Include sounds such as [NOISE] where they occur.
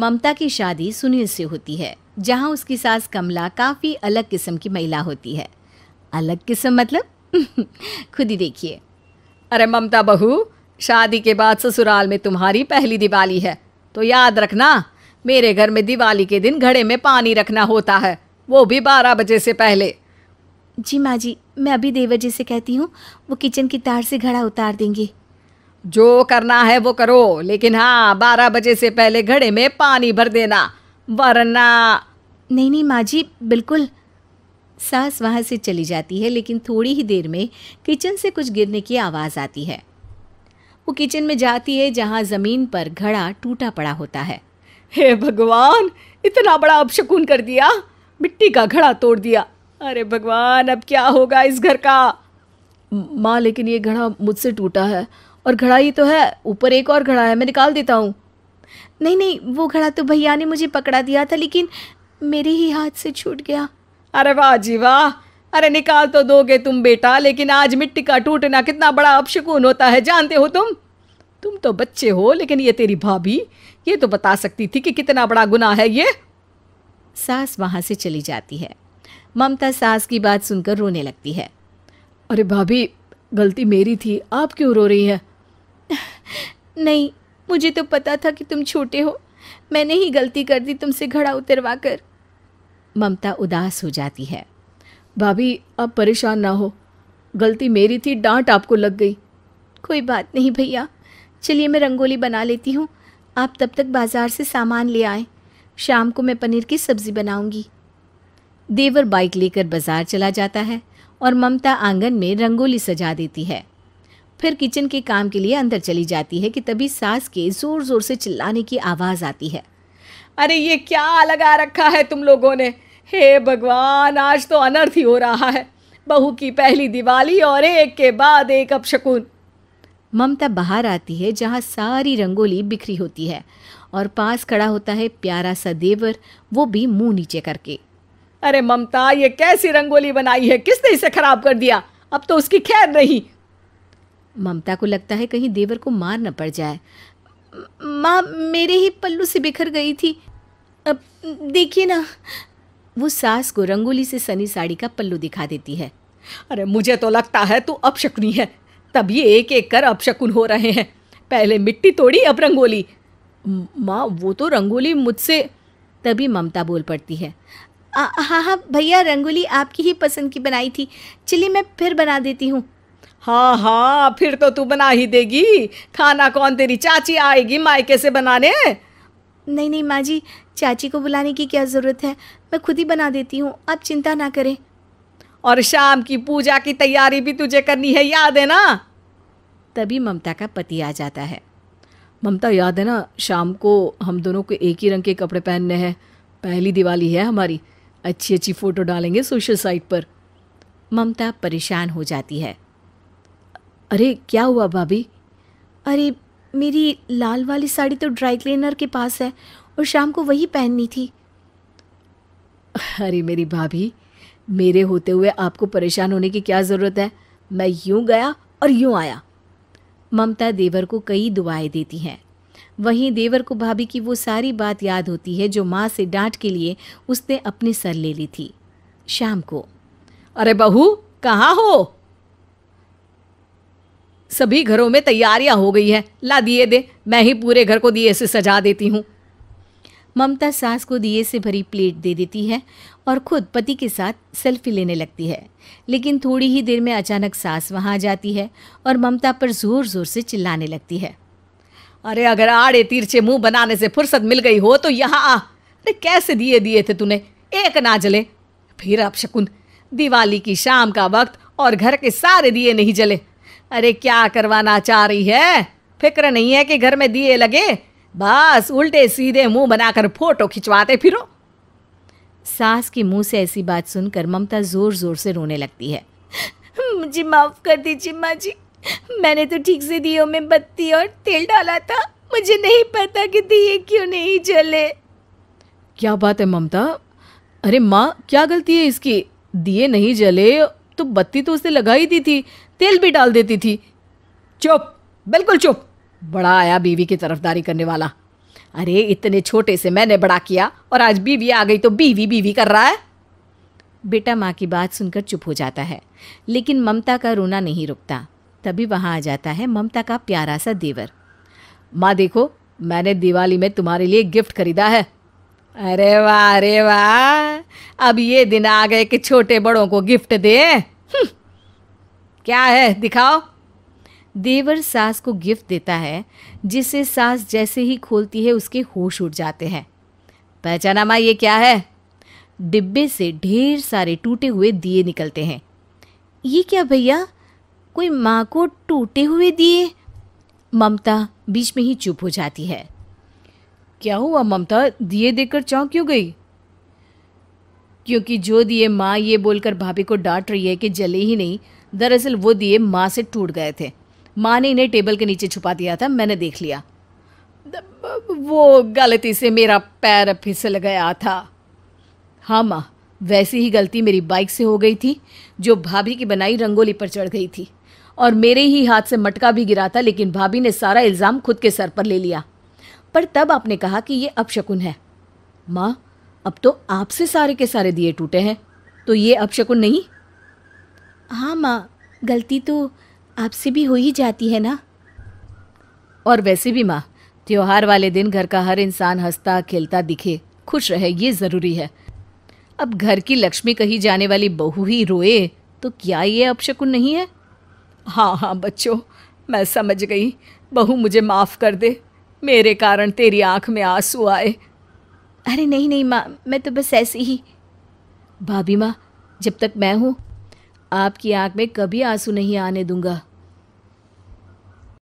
ममता की शादी सुनील से होती है जहाँ उसकी सास कमला काफ़ी अलग किस्म की महिला होती है अलग किस्म मतलब [LAUGHS] खुद ही देखिए अरे ममता बहू शादी के बाद ससुराल में तुम्हारी पहली दिवाली है तो याद रखना मेरे घर में दिवाली के दिन घड़े में पानी रखना होता है वो भी बारह बजे से पहले जी माँ जी मैं अभी देवर जी से कहती हूँ वो किचन की तार से घड़ा उतार देंगे जो करना है वो करो लेकिन हाँ बारह बजे से पहले घड़े में पानी भर देना वरना नहीं नहीं माँ जी बिल्कुल सास वहाँ से चली जाती है लेकिन थोड़ी ही देर में किचन से कुछ गिरने की आवाज़ आती है वो किचन में जाती है जहाँ ज़मीन पर घड़ा टूटा पड़ा होता है हे भगवान इतना बड़ा अपशकुन कर दिया मिट्टी का घड़ा तोड़ दिया अरे भगवान अब क्या होगा इस घर का माँ लेकिन ये घड़ा मुझसे टूटा है और घड़ा ही तो है ऊपर एक और घड़ा है मैं निकाल देता हूँ नहीं नहीं वो घड़ा तो भैया ने मुझे पकड़ा दिया था लेकिन मेरे ही हाथ से छूट गया अरे वाह जी वाह अरे निकाल तो दोगे तुम बेटा लेकिन आज मिट्टी का टूटना कितना बड़ा अपशकुन होता है जानते हो तुम तुम तो बच्चे हो लेकिन ये तेरी भाभी ये तो बता सकती थी कि कितना बड़ा गुनाह है ये सास वहाँ से चली जाती है ममता सास की बात सुनकर रोने लगती है अरे भाभी गलती मेरी थी आप क्यों रो रही हैं नहीं मुझे तो पता था कि तुम छोटे हो मैंने ही गलती कर दी तुमसे घड़ा उतरवा कर ममता उदास हो जाती है भाभी आप परेशान ना हो गलती मेरी थी डांट आपको लग गई कोई बात नहीं भैया चलिए मैं रंगोली बना लेती हूँ आप तब तक बाज़ार से सामान ले आए शाम को मैं पनीर की सब्ज़ी बनाऊंगी देवर बाइक लेकर बाज़ार चला जाता है और ममता आंगन में रंगोली सजा देती है फिर किचन के काम के लिए अंदर चली जाती है कि तभी सास के ज़ोर ज़ोर से चिल्लाने की आवाज़ आती है अरे ये क्या लगा रखा है तुम लोगों ने हे भगवान आज तो अनर्थ ही हो रहा है बहू की पहली दिवाली और एक के बाद एक अपशकुन ममता बाहर आती है जहाँ सारी रंगोली बिखरी होती है और पास खड़ा होता है प्यारा सा देवर वो भी मुंह नीचे करके अरे ममता ये कैसी रंगोली बनाई है किसने इसे खराब कर दिया अब तो उसकी खैर नहीं ममता को लगता है कहीं देवर को मार न पड़ जाए माँ मेरे ही पल्लू से बिखर गई थी अब देखिए ना वो सास को रंगोली से सनी साड़ी का पल्लू दिखा देती है अरे मुझे तो लगता है तू अपशकुनी है तभी एक एक कर अपशकुन हो रहे हैं पहले मिट्टी तोड़ी अब रंगोली माँ वो तो रंगोली मुझसे तभी ममता बोल पड़ती है हाँ हाँ भैया रंगोली आपकी ही पसंद की बनाई थी चलिए मैं फिर बना देती हूँ हाँ हाँ फिर तो तू बना ही देगी खाना कौन तेरी चाची आएगी मायके से बनाने नहीं नहीं माँ जी चाची को बुलाने की क्या ज़रूरत है मैं खुद ही बना देती हूँ आप चिंता ना करें और शाम की पूजा की तैयारी भी तुझे करनी है याद है ना तभी ममता का पति आ जाता है ममता याद है ना शाम को हम दोनों को एक ही रंग के कपड़े पहनने हैं पहली दिवाली है हमारी अच्छी अच्छी फ़ोटो डालेंगे सोशल साइट पर ममता परेशान हो जाती है अरे क्या हुआ भाभी अरे मेरी लाल वाली साड़ी तो ड्राई क्लीनर के पास है और शाम को वही पहननी थी अरे मेरी भाभी मेरे होते हुए आपको परेशान होने की क्या ज़रूरत है मैं यूं गया और यूं आया ममता देवर को कई दुआएं देती हैं वहीं देवर को भाभी की वो सारी बात याद होती है जो माँ से डांट के लिए उसने अपने सर ले ली थी शाम को अरे बहू कहाँ हो सभी घरों में तैयारियां हो गई है ला दिए दे मैं ही पूरे घर को दिए से सजा देती हूँ ममता सास को दिए से भरी प्लेट दे देती है और खुद पति के साथ सेल्फी लेने लगती है लेकिन थोड़ी ही देर में अचानक सास वहाँ आ जाती है और ममता पर ज़ोर ज़ोर से चिल्लाने लगती है अरे अगर आड़े तिरछे मुंह बनाने से फुर्सत मिल गई हो तो यहाँ आ अरे कैसे दिए दिए थे तूने एक ना जले फिर अब शकुन दिवाली की शाम का वक्त और घर के सारे दिए नहीं जले अरे क्या करवाना चाह रही है फिक्र नहीं है कि घर में दिए लगे बस उल्टे सीधे मुंह बनाकर फोटो खिंचवाते फिरो सास के मुंह से ऐसी बात सुनकर ममता जोर जोर से रोने लगती है मुझे माफ़ कर दीजिए माँ जी मैंने तो ठीक से दियो में बत्ती और तेल डाला था मुझे नहीं पता कि दिए क्यों नहीं जले क्या बात है ममता अरे माँ क्या गलती है इसकी दिए नहीं जले तो बत्ती तो उसने लगा ही दी थी तेल भी डाल देती थी चुप बिल्कुल चुप बड़ा आया बीवी की तरफदारी करने वाला अरे इतने छोटे से मैंने बड़ा किया और आज बीवी आ गई तो बीवी बीवी कर रहा है बेटा माँ की बात सुनकर चुप हो जाता है लेकिन ममता का रोना नहीं रुकता तभी वहाँ आ जाता है ममता का प्यारा सा देवर माँ देखो मैंने दिवाली में तुम्हारे लिए गिफ्ट खरीदा है अरे वाह अरे वाह अब ये दिन आ गए कि छोटे बड़ों को गिफ्ट दें हम्म। क्या है दिखाओ देवर सास को गिफ्ट देता है जिसे सास जैसे ही खोलती है उसके होश उड़ जाते हैं पहचाना माँ ये क्या है डिब्बे से ढेर सारे टूटे हुए दिए निकलते हैं ये क्या भैया कोई माँ को टूटे हुए दिए ममता बीच में ही चुप हो जाती है क्या हुआ ममता दिए देकर चौंक क्यों गई क्योंकि जो दिए माँ ये बोलकर भाभी को डांट रही है कि जले ही नहीं दरअसल वो दिए माँ से टूट गए थे माँ ने इन्हें टेबल के नीचे छुपा दिया था मैंने देख लिया वो गलती से मेरा पैर फिसल गया था हाँ माँ वैसी ही गलती मेरी बाइक से हो गई थी जो भाभी की बनाई रंगोली पर चढ़ गई थी और मेरे ही हाथ से मटका भी गिरा था लेकिन भाभी ने सारा इल्ज़ाम खुद के सर पर ले लिया पर तब आपने कहा कि ये अपशकुन है माँ अब तो आपसे सारे के सारे दिए टूटे हैं तो ये अपशकुन नहीं हाँ माँ गलती तो आपसे भी हो ही जाती है ना और वैसे भी माँ त्योहार वाले दिन घर का हर इंसान हंसता खेलता दिखे खुश रहे ये ज़रूरी है अब घर की लक्ष्मी कही जाने वाली बहू ही रोए तो क्या ये अपशकुन नहीं है हाँ हाँ बच्चों मैं समझ गई बहू मुझे माफ़ कर दे मेरे कारण तेरी आंख में आंसू आए अरे नहीं नहीं माँ मैं तो बस ऐसे ही भाभी माँ जब तक मैं हूँ आपकी आंख में कभी आंसू नहीं आने दूंगा